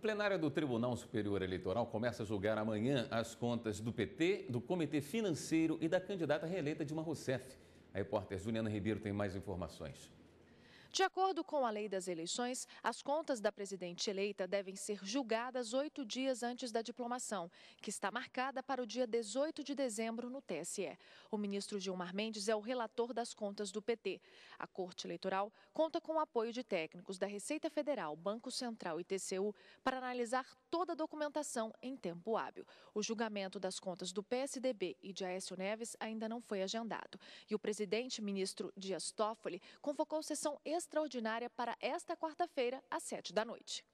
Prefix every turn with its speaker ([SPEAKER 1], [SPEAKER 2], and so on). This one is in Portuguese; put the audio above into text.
[SPEAKER 1] A plenário do Tribunal Superior Eleitoral começa a julgar amanhã as contas do PT, do Comitê Financeiro e da candidata reeleita Dilma Rousseff. A repórter Juliana Ribeiro tem mais informações.
[SPEAKER 2] De acordo com a lei das eleições, as contas da presidente eleita devem ser julgadas oito dias antes da diplomação, que está marcada para o dia 18 de dezembro no TSE. O ministro Gilmar Mendes é o relator das contas do PT. A Corte Eleitoral conta com o apoio de técnicos da Receita Federal, Banco Central e TCU para analisar toda a documentação em tempo hábil. O julgamento das contas do PSDB e de Aécio Neves ainda não foi agendado. E o presidente, ministro Dias Toffoli, convocou sessão extraordinária para esta quarta-feira, às sete da noite.